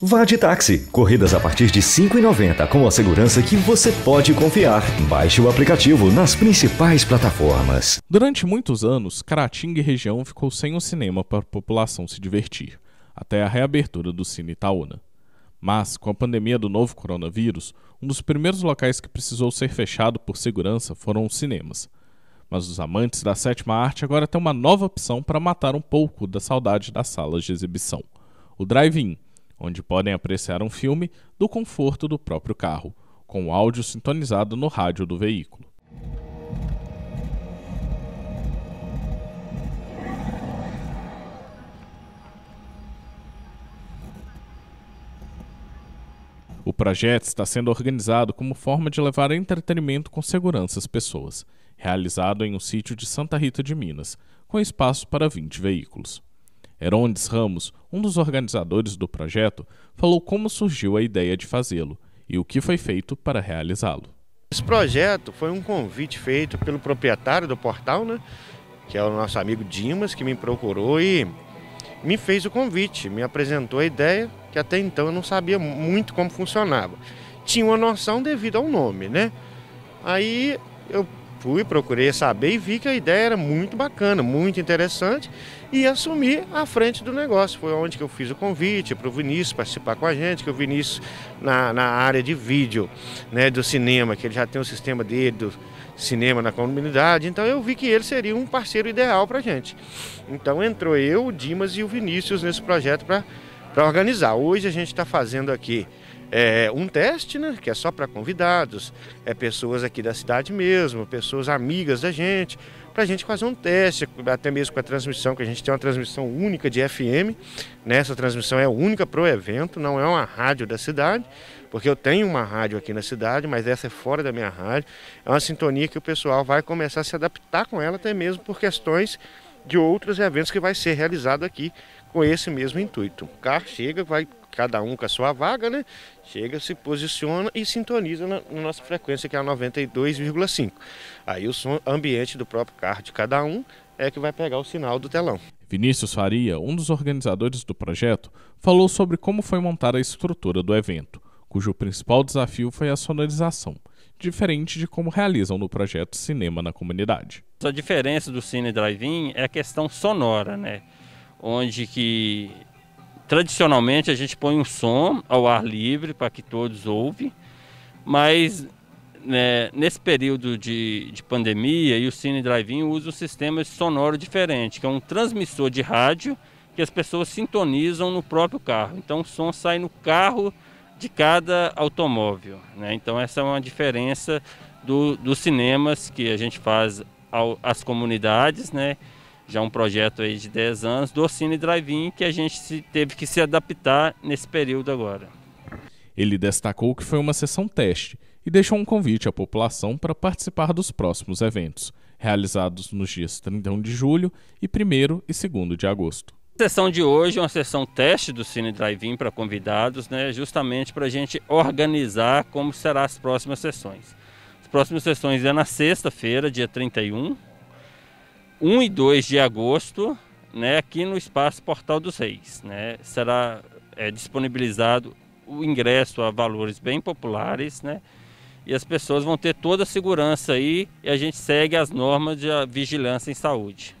Vá de táxi. Corridas a partir de R$ 5,90 com a segurança que você pode confiar. Baixe o aplicativo nas principais plataformas. Durante muitos anos, Caratinga e região ficou sem um cinema para a população se divertir, até a reabertura do Cine Itaúna. Mas, com a pandemia do novo coronavírus, um dos primeiros locais que precisou ser fechado por segurança foram os cinemas. Mas os amantes da sétima arte agora têm uma nova opção para matar um pouco da saudade das salas de exibição: o drive-in onde podem apreciar um filme do conforto do próprio carro, com o áudio sintonizado no rádio do veículo. O projeto está sendo organizado como forma de levar entretenimento com segurança às pessoas, realizado em um sítio de Santa Rita de Minas, com espaço para 20 veículos. Herondes Ramos, um dos organizadores do projeto, falou como surgiu a ideia de fazê-lo e o que foi feito para realizá-lo. Esse projeto foi um convite feito pelo proprietário do portal, né, que é o nosso amigo Dimas, que me procurou e me fez o convite, me apresentou a ideia, que até então eu não sabia muito como funcionava. Tinha uma noção devido ao nome, né? Aí eu fui, procurei saber e vi que a ideia era muito bacana, muito interessante e assumi a frente do negócio. Foi onde que eu fiz o convite para o Vinícius participar com a gente, que o Vinícius na, na área de vídeo, né, do cinema, que ele já tem o sistema dele do cinema na comunidade, então eu vi que ele seria um parceiro ideal para a gente. Então entrou eu, o Dimas e o Vinícius nesse projeto para organizar. Hoje a gente está fazendo aqui é, um teste, né? Que é só para convidados, é pessoas aqui da cidade mesmo, pessoas amigas da gente, para a gente fazer um teste, até mesmo com a transmissão, que a gente tem uma transmissão única de FM. Né? Essa transmissão é única para o evento, não é uma rádio da cidade, porque eu tenho uma rádio aqui na cidade, mas essa é fora da minha rádio. É uma sintonia que o pessoal vai começar a se adaptar com ela, até mesmo por questões de outros eventos que vai ser realizado aqui com esse mesmo intuito. O carro chega, vai cada um com a sua vaga, né? Chega, se posiciona e sintoniza na, na nossa frequência, que é a 92,5. Aí o som ambiente do próprio carro de cada um é que vai pegar o sinal do telão. Vinícius Faria, um dos organizadores do projeto, falou sobre como foi montada a estrutura do evento, cujo principal desafio foi a sonorização, diferente de como realizam no projeto Cinema na Comunidade. A diferença do Cine Drive-In é a questão sonora, né? onde que tradicionalmente a gente põe um som ao ar livre para que todos ouvem, mas né, nesse período de, de pandemia e o Cine Drive-In usa um sistema sonoro diferente, que é um transmissor de rádio que as pessoas sintonizam no próprio carro. Então o som sai no carro de cada automóvel. Né? Então essa é uma diferença do, dos cinemas que a gente faz ao, às comunidades, né? já um projeto aí de 10 anos do Cine Drive-In que a gente teve que se adaptar nesse período agora. Ele destacou que foi uma sessão teste e deixou um convite à população para participar dos próximos eventos, realizados nos dias 31 de julho e 1 e 2 de agosto. A sessão de hoje é uma sessão teste do Cine Drive-In para convidados, né, justamente para a gente organizar como serão as próximas sessões. As próximas sessões é na sexta-feira, dia 31, 1 e 2 de agosto, né, aqui no espaço Portal dos Reis. Né, será é, disponibilizado o ingresso a valores bem populares, né? E as pessoas vão ter toda a segurança aí e a gente segue as normas de vigilância em saúde.